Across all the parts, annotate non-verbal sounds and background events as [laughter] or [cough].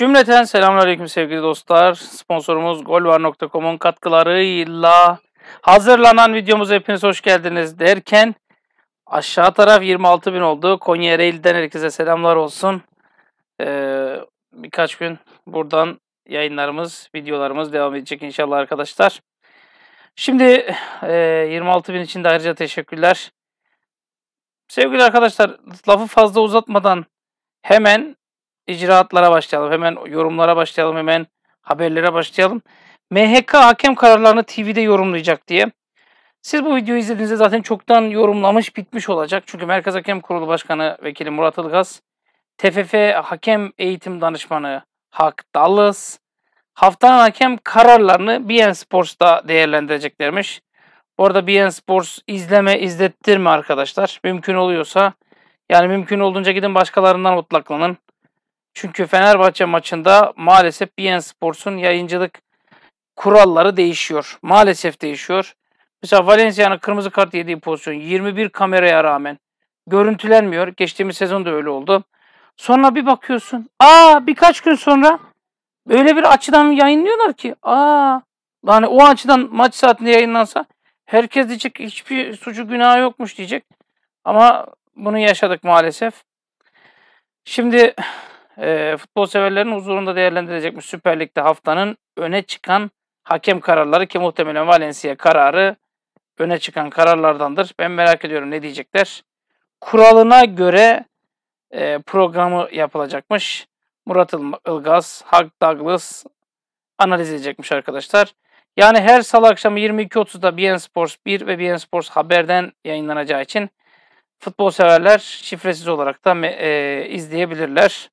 Cümleten selamünaleyküm sevgili dostlar. Sponsorumuz golvar.com'un katkılarıyla hazırlanan videomuza hepiniz hoş geldiniz derken aşağı taraf 26 bin oldu. Konya Ereğli'den herkese selamlar olsun. Ee, birkaç gün buradan yayınlarımız, videolarımız devam edecek inşallah arkadaşlar. Şimdi e, bin için de ayrıca teşekkürler. Sevgili arkadaşlar lafı fazla uzatmadan hemen icraatlara başlayalım. Hemen yorumlara başlayalım. Hemen haberlere başlayalım. MHK hakem kararlarını TV'de yorumlayacak diye. Siz bu videoyu izlediğinizde zaten çoktan yorumlamış bitmiş olacak. Çünkü Merkez Hakem Kurulu Başkanı Vekili Murat Ilgaz, TFF Hakem Eğitim Danışmanı Hak Dallas, haftanın hakem kararlarını BN Sports'ta değerlendireceklermiş. Bu arada BN Sports izleme izlettirme arkadaşlar. Mümkün oluyorsa yani mümkün olduğunca gidin başkalarından mutlaklanın. Çünkü Fenerbahçe maçında maalesef BN Sports'un yayıncılık kuralları değişiyor. Maalesef değişiyor. Mesela Valencia'nın kırmızı kart yediği pozisyon 21 kameraya rağmen görüntülenmiyor. Geçtiğimiz sezon da öyle oldu. Sonra bir bakıyorsun. Aa birkaç gün sonra böyle bir açıdan yayınlıyorlar ki. Aa yani o açıdan maç saatinde yayınlansa herkes diyecek hiçbir suçu günahı yokmuş diyecek. Ama bunu yaşadık maalesef. Şimdi e, futbol severlerin huzurunda değerlendirecekmiş Süper Lig'de haftanın öne çıkan hakem kararları ki muhtemelen Valencia kararı öne çıkan kararlardandır. Ben merak ediyorum ne diyecekler. Kuralına göre e, programı yapılacakmış. Murat Ilgaz, Hak Douglas analiz edecekmiş arkadaşlar. Yani her salı akşamı 22.30'da BN Sports 1 ve BN Sports Haber'den yayınlanacağı için futbol severler şifresiz olarak da e, izleyebilirler.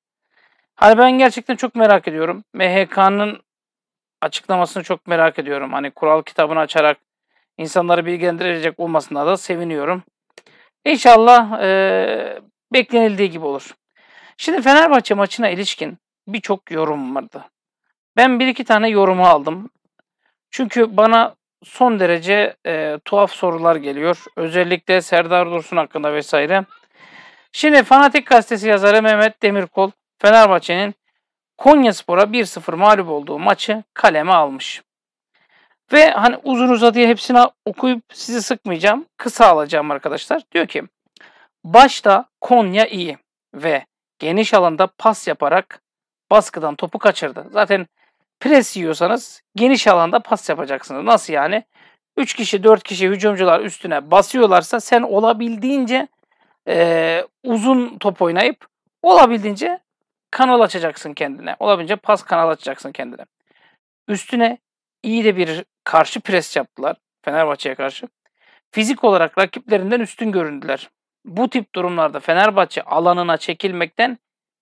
Hani ben gerçekten çok merak ediyorum. MHK'nın açıklamasını çok merak ediyorum. Hani kural kitabını açarak insanları bilgilendirecek olmasına da seviniyorum. İnşallah e, beklenildiği gibi olur. Şimdi Fenerbahçe maçına ilişkin birçok yorum vardı. Ben bir iki tane yorumu aldım. Çünkü bana son derece e, tuhaf sorular geliyor. Özellikle Serdar Dursun hakkında vesaire. Şimdi Fanatik Gazetesi yazarı Mehmet Demirkol Fenerbahçe'nin Konyaspor'a 1-0 mağlup olduğu maçı kaleme almış. Ve hani uzun uzadıya hepsini okuyup sizi sıkmayacağım. Kısa alacağım arkadaşlar. Diyor ki başta Konya iyi ve geniş alanda pas yaparak baskıdan topu kaçırdı. Zaten pres yiyorsanız geniş alanda pas yapacaksınız. Nasıl yani? 3 kişi 4 kişi hücumcular üstüne basıyorlarsa sen olabildiğince e, uzun top oynayıp olabildiğince kanal açacaksın kendine. Olabildiğince pas kanal açacaksın kendine. Üstüne iyi de bir karşı pres yaptılar Fenerbahçe'ye karşı. Fizik olarak rakiplerinden üstün göründüler. Bu tip durumlarda Fenerbahçe alanına çekilmekten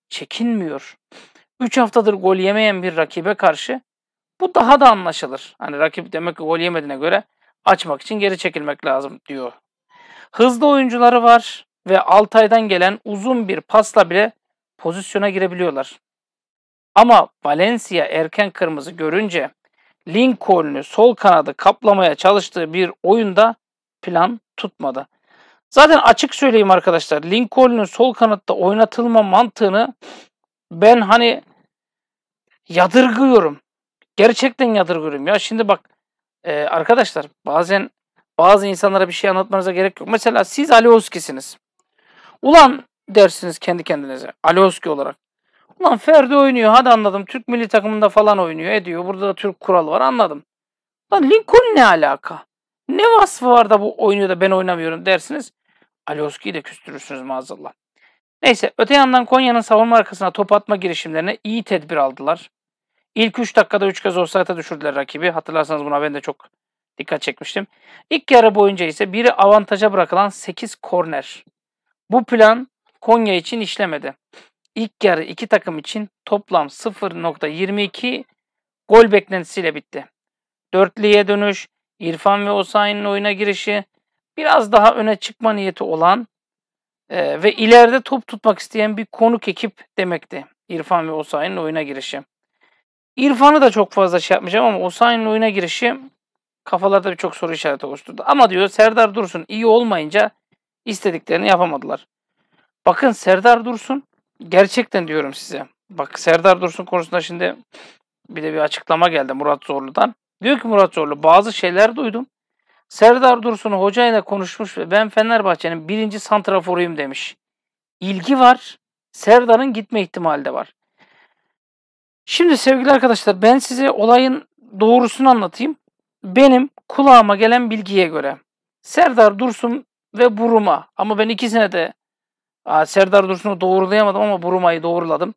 çekinmiyor. 3 haftadır gol yemeyen bir rakibe karşı bu daha da anlaşılır. Hani rakip demek ki gol yemediğine göre açmak için geri çekilmek lazım diyor. Hızlı oyuncuları var ve Altay'dan gelen uzun bir pasla bile pozisyona girebiliyorlar. Ama Valencia erken kırmızı görünce Lincoln'u sol kanadı kaplamaya çalıştığı bir oyunda plan tutmadı. Zaten açık söyleyeyim arkadaşlar Lincoln'un sol kanatta oynatılma mantığını ben hani yadırgıyorum. Gerçekten yadırgıyorum. Ya şimdi bak e, arkadaşlar bazen bazı insanlara bir şey anlatmanıza gerek yok. Mesela siz Ali Oski'siniz. Ulan dersiniz kendi kendinize. Alioski olarak. Ulan Ferdi oynuyor hadi anladım. Türk milli takımında falan oynuyor ediyor. Burada da Türk kuralı var anladım. Lan Lincoln ne alaka? Ne vasfı var da bu oynuyor da ben oynamıyorum dersiniz. Alioski'yi de küstürürsünüz maazallah. Neyse öte yandan Konya'nın savunma arkasına top atma girişimlerine iyi tedbir aldılar. İlk 3 dakikada 3 kez offside'a düşürdüler rakibi. Hatırlarsanız buna ben de çok dikkat çekmiştim. İlk yarı boyunca ise biri avantaja bırakılan 8 korner. Bu plan Konya için işlemedi. İlk yarı iki takım için toplam 0.22 gol beklentisiyle bitti. Dörtlüye dönüş, İrfan ve Osayi'nin oyuna girişi, biraz daha öne çıkma niyeti olan e, ve ileride top tutmak isteyen bir konuk ekip demekti. İrfan ve Osayi'nin oyuna girişi. İrfan'ı da çok fazla şey yapmayacağım ama Osayi'nin oyuna girişi kafalarda birçok soru işareti oluşturdu. Ama diyor Serdar Dursun iyi olmayınca istediklerini yapamadılar. Bakın Serdar Dursun gerçekten diyorum size. Bak Serdar Dursun konusunda şimdi bir de bir açıklama geldi Murat Zorlu'dan. Diyor ki Murat Zorlu bazı şeyler duydum. Serdar Dursun hocayla konuşmuş ve ben Fenerbahçe'nin birinci santraforuyum demiş. İlgi var. Serdar'ın gitme ihtimali de var. Şimdi sevgili arkadaşlar ben size olayın doğrusunu anlatayım. Benim kulağıma gelen bilgiye göre Serdar Dursun ve Buruma ama ben ikisine de Serdar Dursun'u doğrulayamadım ama Buruma'yı doğruladım.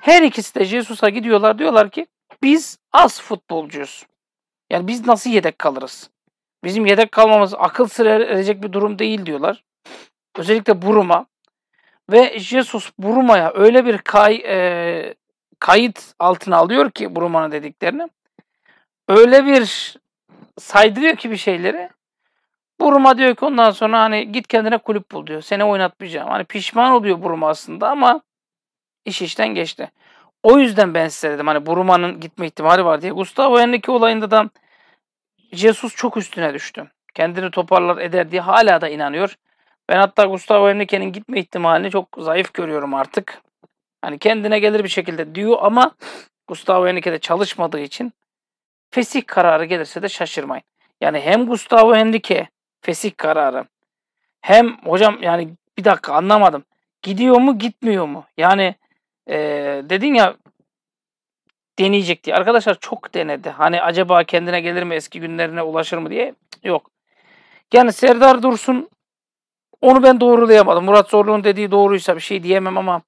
Her ikisi de Jesus'a gidiyorlar diyorlar ki biz az futbolcuyuz. Yani biz nasıl yedek kalırız? Bizim yedek kalmamız akıl sıra er-, erecek bir durum değil diyorlar. Özellikle Buruma ve Jesus Buruma'ya öyle bir kay, e, kayıt altına alıyor ki Buruma'nın dediklerini. Öyle bir saydırıyor ki bir şeyleri. Buruma diyor ki ondan sonra hani git kendine kulüp bul diyor. Seni oynatmayacağım. Hani pişman oluyor Buruma aslında ama iş işten geçti. O yüzden ben size dedim hani Buruma'nın gitme ihtimali var diye. Gustavo Henrique olayında da Jesus çok üstüne düştü. Kendini toparlar eder diye hala da inanıyor. Ben hatta Gustavo Henrique'nin gitme ihtimalini çok zayıf görüyorum artık. Hani kendine gelir bir şekilde diyor ama Gustavo Henrique'de çalışmadığı için fesih kararı gelirse de şaşırmayın. Yani hem Gustavo Henrique fesih kararı. Hem hocam yani bir dakika anlamadım. Gidiyor mu gitmiyor mu? Yani e, dedin ya deneyecek diye. Arkadaşlar çok denedi. Hani acaba kendine gelir mi eski günlerine ulaşır mı diye. Yok. Yani Serdar Dursun onu ben doğrulayamadım. Murat Zorlu'nun dediği doğruysa bir şey diyemem ama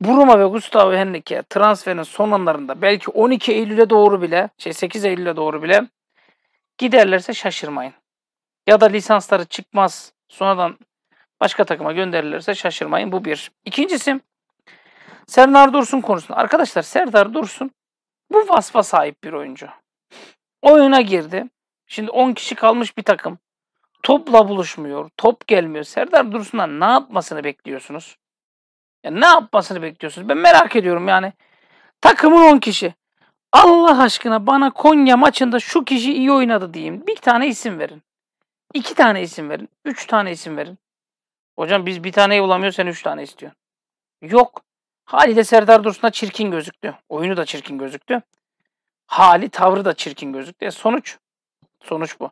Buruma ve Gustavo Henrique transferin son anlarında belki 12 Eylül'e doğru bile şey 8 Eylül'e doğru bile giderlerse şaşırmayın ya da lisansları çıkmaz sonradan başka takıma gönderilirse şaşırmayın. Bu bir. İkincisi Serdar Dursun konusunda. Arkadaşlar Serdar Dursun bu vasfa sahip bir oyuncu. Oyuna girdi. Şimdi 10 kişi kalmış bir takım. Topla buluşmuyor. Top gelmiyor. Serdar Dursun'dan ne yapmasını bekliyorsunuz? Ya ne yapmasını bekliyorsunuz? Ben merak ediyorum yani. Takımın 10 kişi. Allah aşkına bana Konya maçında şu kişi iyi oynadı diyeyim. Bir tane isim verin. İki tane isim verin. Üç tane isim verin. Hocam biz bir taneyi bulamıyoruz sen üç tane istiyorsun. Yok. Halide Serdar Dursun'a çirkin gözüktü. Oyunu da çirkin gözüktü. Hali tavrı da çirkin gözüktü. E sonuç. Sonuç bu.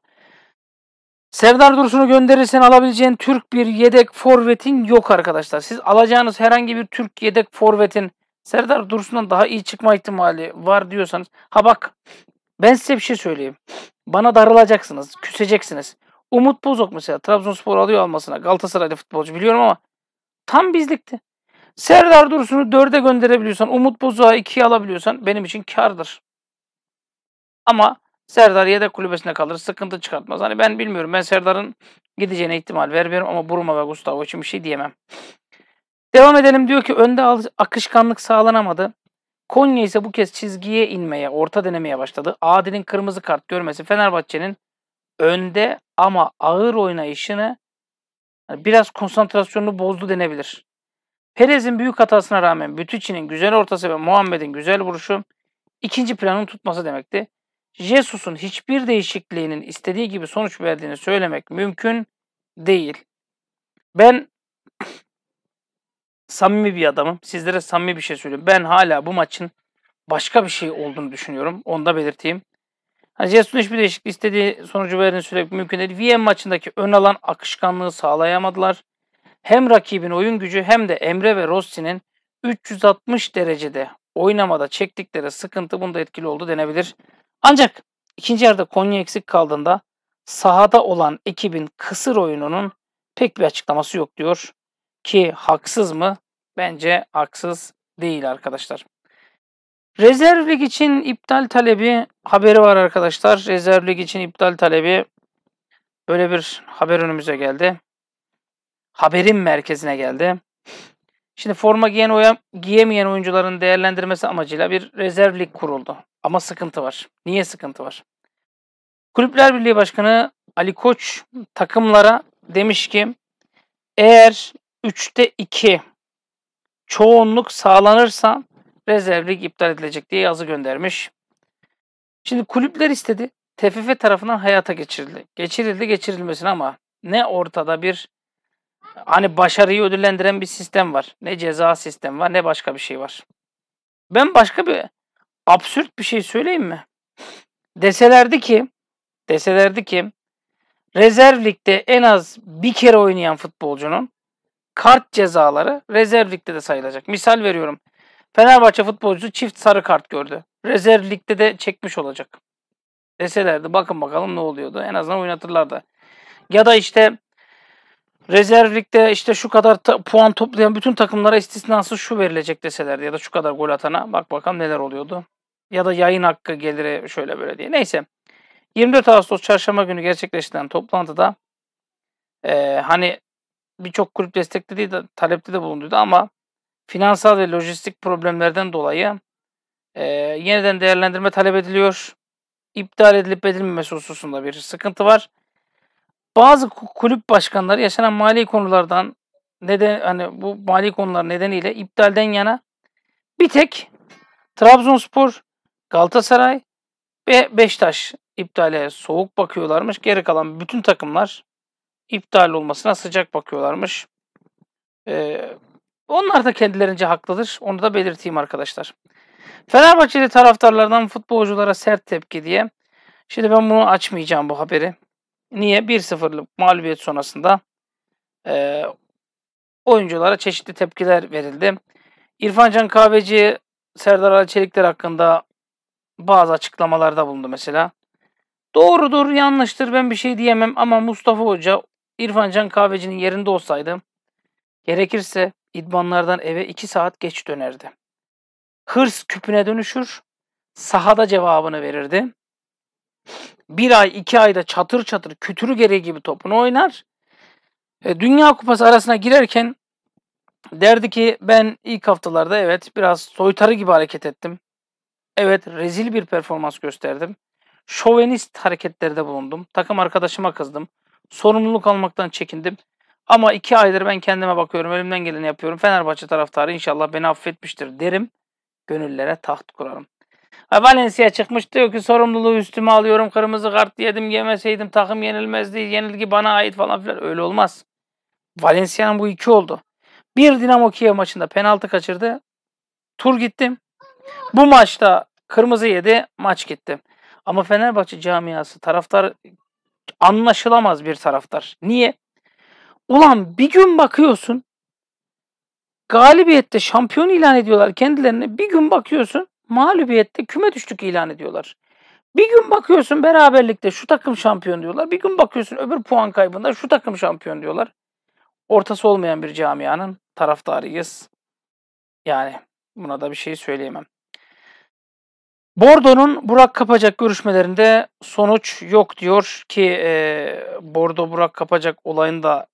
Serdar Dursun'u gönderirsen alabileceğin Türk bir yedek forvetin yok arkadaşlar. Siz alacağınız herhangi bir Türk yedek forvetin Serdar Dursun'dan daha iyi çıkma ihtimali var diyorsanız. Ha bak ben size bir şey söyleyeyim. Bana darılacaksınız, küseceksiniz. Umut Bozok mesela Trabzonspor alıyor almasına Galatasaraylı futbolcu biliyorum ama tam bizlikti. Serdar Dursun'u dörde gönderebiliyorsan, Umut Bozok'a ikiye alabiliyorsan benim için kardır. Ama Serdar yedek kulübesine kalır. Sıkıntı çıkartmaz. Hani ben bilmiyorum. Ben Serdar'ın gideceğine ihtimal vermiyorum ama Buruma ve Gustavo için bir şey diyemem. Devam edelim diyor ki önde akışkanlık sağlanamadı. Konya ise bu kez çizgiye inmeye, orta denemeye başladı. Adil'in kırmızı kart görmesi Fenerbahçe'nin önde ama ağır oynayışını hani biraz konsantrasyonunu bozdu denebilir. Perez'in büyük hatasına rağmen Bütüçi'nin güzel ortası ve Muhammed'in güzel vuruşu ikinci planın tutması demekti. Jesus'un hiçbir değişikliğinin istediği gibi sonuç verdiğini söylemek mümkün değil. Ben [clears throat] samimi bir adamım. Sizlere samimi bir şey söyleyeyim. Ben hala bu maçın başka bir şey olduğunu düşünüyorum. Onu da belirteyim. Hani Jesus'un hiçbir değişiklik istediği sonucu verdiğini söylemek mümkün değil. VM maçındaki ön alan akışkanlığı sağlayamadılar. Hem rakibin oyun gücü hem de Emre ve Rossi'nin 360 derecede oynamada çektikleri sıkıntı bunda etkili oldu denebilir. Ancak ikinci yarıda Konya eksik kaldığında sahada olan ekibin kısır oyununun pek bir açıklaması yok diyor. Ki haksız mı? Bence haksız değil arkadaşlar. Rezerv lig için iptal talebi haberi var arkadaşlar. Rezerv lig için iptal talebi böyle bir haber önümüze geldi. Haberin merkezine geldi. Şimdi forma giyen oyam giyemeyen oyuncuların değerlendirmesi amacıyla bir rezerv lig kuruldu. Ama sıkıntı var. Niye sıkıntı var? Kulüpler Birliği Başkanı Ali Koç takımlara demiş ki eğer 3'te 2 çoğunluk sağlanırsa Rezervlik iptal edilecek diye yazı göndermiş. Şimdi kulüpler istedi. TFF tarafından hayata geçirildi. Geçirildi geçirilmesin ama ne ortada bir hani başarıyı ödüllendiren bir sistem var. Ne ceza sistem var ne başka bir şey var. Ben başka bir absürt bir şey söyleyeyim mi? Deselerdi ki deselerdi ki rezervlikte en az bir kere oynayan futbolcunun kart cezaları rezervlikte de sayılacak. Misal veriyorum. Fenerbahçe futbolcusu çift sarı kart gördü. Rezerv ligde de çekmiş olacak. Deselerdi bakın bakalım ne oluyordu. En azından oynatırlardı. Ya da işte rezerv ligde işte şu kadar ta- puan toplayan bütün takımlara istisnasız şu verilecek deselerdi ya da şu kadar gol atana bak bakalım neler oluyordu. Ya da yayın hakkı geliri şöyle böyle diye. Neyse 24 Ağustos çarşamba günü gerçekleşen toplantıda e, hani birçok kulüp destekledi de talepte de bulunduydu ama finansal ve lojistik problemlerden dolayı e, yeniden değerlendirme talep ediliyor. İptal edilip edilmemesi hususunda bir sıkıntı var. Bazı kulüp başkanları yaşanan mali konulardan neden hani bu mali konular nedeniyle iptalden yana bir tek Trabzonspor, Galatasaray ve Beşiktaş iptale soğuk bakıyorlarmış. Geri kalan bütün takımlar iptal olmasına sıcak bakıyorlarmış. Ee, onlar da kendilerince haklıdır. Onu da belirteyim arkadaşlar. Fenerbahçeli taraftarlardan futbolculara sert tepki diye. Şimdi ben bunu açmayacağım bu haberi. Niye? 1-0'lık mağlubiyet sonrasında e, oyunculara çeşitli tepkiler verildi. İrfan Can Kahveci Serdar Ali Çelikler hakkında bazı açıklamalarda bulundu mesela. Doğrudur, yanlıştır ben bir şey diyemem ama Mustafa Hoca İrfan Can Kahveci'nin yerinde olsaydı gerekirse idmanlardan eve iki saat geç dönerdi. Hırs küpüne dönüşür, sahada cevabını verirdi. Bir ay iki ayda çatır çatır kütürü gereği gibi topunu oynar. E, Dünya Kupası arasına girerken derdi ki ben ilk haftalarda evet biraz soytarı gibi hareket ettim. Evet rezil bir performans gösterdim. Şovenist hareketlerde bulundum. Takım arkadaşıma kızdım. Sorumluluk almaktan çekindim. Ama iki aydır ben kendime bakıyorum, elimden geleni yapıyorum. Fenerbahçe taraftarı inşallah beni affetmiştir derim. Gönüllere taht kurarım. Valencia çıkmış diyor ki sorumluluğu üstüme alıyorum. Kırmızı kart yedim yemeseydim takım yenilmezdi. Yenilgi bana ait falan filan. Öyle olmaz. Valencia'nın bu iki oldu. Bir Dinamo Kiev maçında penaltı kaçırdı. Tur gittim. Bu maçta kırmızı yedi. Maç gittim. Ama Fenerbahçe camiası taraftar anlaşılamaz bir taraftar. Niye? Ulan bir gün bakıyorsun galibiyette şampiyon ilan ediyorlar kendilerine. Bir gün bakıyorsun mağlubiyette küme düştük ilan ediyorlar. Bir gün bakıyorsun beraberlikte şu takım şampiyon diyorlar. Bir gün bakıyorsun öbür puan kaybında şu takım şampiyon diyorlar. Ortası olmayan bir camianın taraftarıyız. Yani buna da bir şey söyleyemem. Bordo'nun Burak Kapacak görüşmelerinde sonuç yok diyor ki e, Bordo Burak Kapacak olayında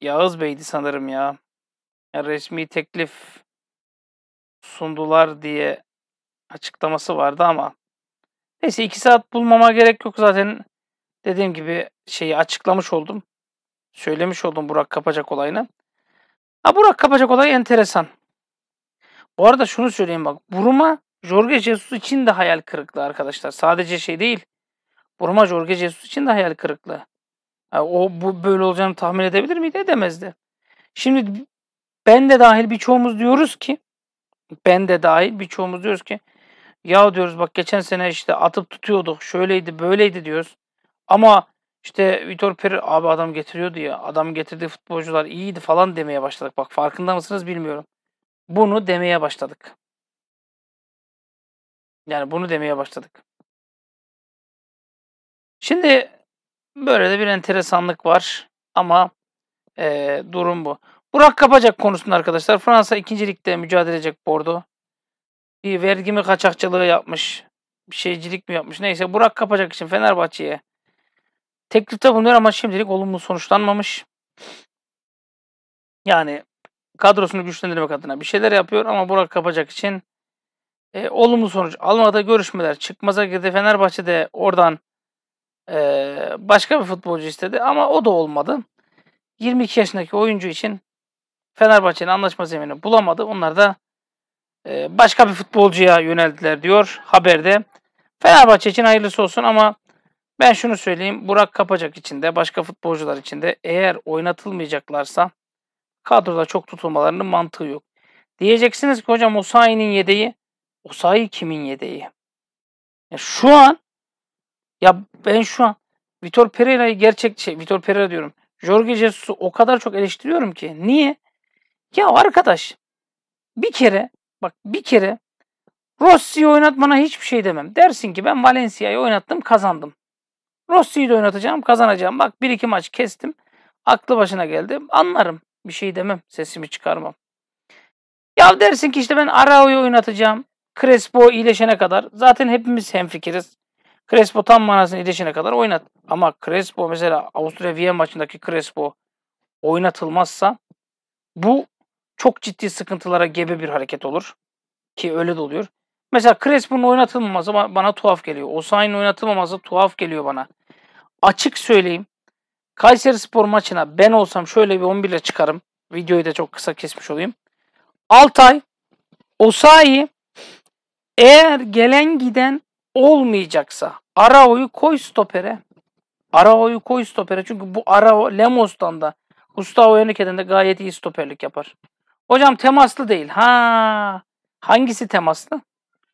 Yağız Bey'di sanırım ya. Yani resmi teklif sundular diye açıklaması vardı ama neyse iki saat bulmama gerek yok zaten dediğim gibi şeyi açıklamış oldum. Söylemiş oldum Burak Kapacak olayını. Ha Burak Kapacak olayı enteresan. Bu arada şunu söyleyeyim bak. Buruma Jorge Jesus için de hayal kırıklığı arkadaşlar. Sadece şey değil. Buruma Jorge Jesus için de hayal kırıklığı. Yani o bu böyle olacağını tahmin edebilir miydi? Edemezdi. Şimdi ben de dahil birçoğumuz diyoruz ki ben de dahil birçoğumuz diyoruz ki ya diyoruz bak geçen sene işte atıp tutuyorduk şöyleydi böyleydi diyoruz. Ama işte Vitor Pereira abi adam getiriyordu ya adam getirdiği futbolcular iyiydi falan demeye başladık. Bak farkında mısınız bilmiyorum. Bunu demeye başladık. Yani bunu demeye başladık. Şimdi Böyle de bir enteresanlık var ama e, durum bu. Burak Kapacak konusunda arkadaşlar Fransa ikincilikte mücadele edecek Bordo. Bir vergi mi kaçakçılığı yapmış, bir şeycilik mi yapmış neyse Burak Kapacak için Fenerbahçe'ye teklifte bulunuyor ama şimdilik olumlu sonuçlanmamış. Yani kadrosunu güçlendirmek adına bir şeyler yapıyor ama Burak Kapacak için e, olumlu sonuç almadı. Görüşmeler çıkmaza girdi. Fenerbahçe'de oradan ee, başka bir futbolcu istedi ama o da olmadı. 22 yaşındaki oyuncu için Fenerbahçe'nin anlaşma zemini bulamadı. Onlar da e, başka bir futbolcuya yöneldiler diyor haberde. Fenerbahçe için hayırlısı olsun ama ben şunu söyleyeyim. Burak Kapacak için de başka futbolcular için de eğer oynatılmayacaklarsa kadroda çok tutulmalarının mantığı yok. Diyeceksiniz ki hocam Osayi'nin yedeği. Osayi kimin yedeği? Yani şu an ya ben şu an Vitor Pereira'yı gerçek şey Vitor Pereira diyorum. Jorge Jesus'u o kadar çok eleştiriyorum ki. Niye? Ya arkadaş bir kere bak bir kere Rossi'yi oynatmana hiçbir şey demem. Dersin ki ben Valencia'yı oynattım kazandım. Rossi'yi de oynatacağım kazanacağım. Bak bir iki maç kestim. Aklı başına geldi. Anlarım. Bir şey demem. Sesimi çıkarmam. Ya dersin ki işte ben Arao'yu oynatacağım. Crespo iyileşene kadar. Zaten hepimiz hemfikiriz. Crespo tam manasını iyileşene kadar oynat. Ama Crespo mesela Avusturya Viyana maçındaki Crespo oynatılmazsa bu çok ciddi sıkıntılara gebe bir hareket olur. Ki öyle de oluyor. Mesela Crespo'nun oynatılmaması bana tuhaf geliyor. Osayi'nin oynatılmaması tuhaf geliyor bana. Açık söyleyeyim. Kayseri Spor maçına ben olsam şöyle bir 11 ile çıkarım. Videoyu da çok kısa kesmiş olayım. Altay, Osayi eğer gelen giden olmayacaksa Arao'yu koy stopere. Arao'yu koy stopere. Çünkü bu Arao Lemos'tan da Gustavo Henrique'den de gayet iyi stoperlik yapar. Hocam temaslı değil. Ha hangisi temaslı?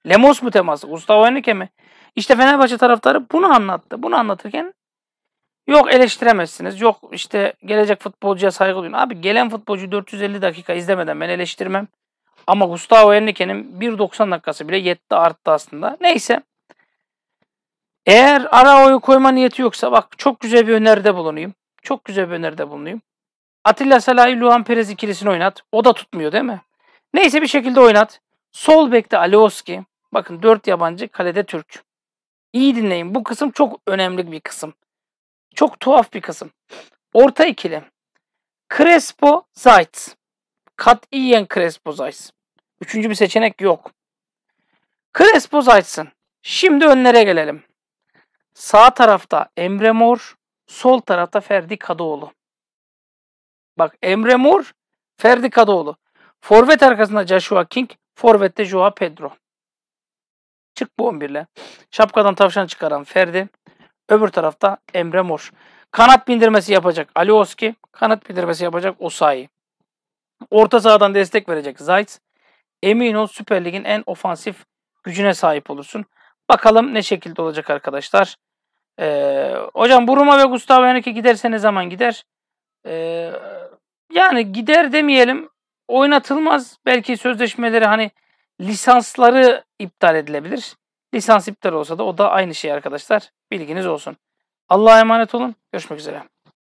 Lemos mu temaslı? Gustavo Henrique mi? İşte Fenerbahçe taraftarı bunu anlattı. Bunu anlatırken yok eleştiremezsiniz. Yok işte gelecek futbolcuya saygı duyun. Abi gelen futbolcu 450 dakika izlemeden ben eleştirmem. Ama Gustavo Henrique'nin 1.90 dakikası bile yetti arttı aslında. Neyse. Eğer ara oyu koyma niyeti yoksa bak çok güzel bir öneride bulunayım. Çok güzel bir öneride bulunayım. Atilla Salahi Luan Perez ikilisini oynat. O da tutmuyor değil mi? Neyse bir şekilde oynat. Sol bekte Alioski. Bakın 4 yabancı kalede Türk. İyi dinleyin. Bu kısım çok önemli bir kısım. Çok tuhaf bir kısım. Orta ikili. Crespo Zayt. Katiyen Crespo Zayt. Üçüncü bir seçenek yok. Crespo Zayt'sın. Şimdi önlere gelelim. Sağ tarafta Emre Mor, sol tarafta Ferdi Kadıoğlu. Bak Emre Mor, Ferdi Kadıoğlu. Forvet arkasında Joshua King, forvette Joao Pedro. Çık bu 11'le. Şapkadan tavşan çıkaran Ferdi. Öbür tarafta Emre Mor. Kanat bindirmesi yapacak Ali Oski. Kanat bindirmesi yapacak Osayi. Orta sahadan destek verecek Zayt. Emin ol Süper Lig'in en ofansif gücüne sahip olursun. Bakalım ne şekilde olacak arkadaşlar. Ee, hocam Buruma ve Gustavo Henrique giderse ne zaman gider? Ee, yani gider demeyelim. Oynatılmaz. Belki sözleşmeleri hani lisansları iptal edilebilir. Lisans iptal olsa da o da aynı şey arkadaşlar. Bilginiz olsun. Allah'a emanet olun. Görüşmek üzere.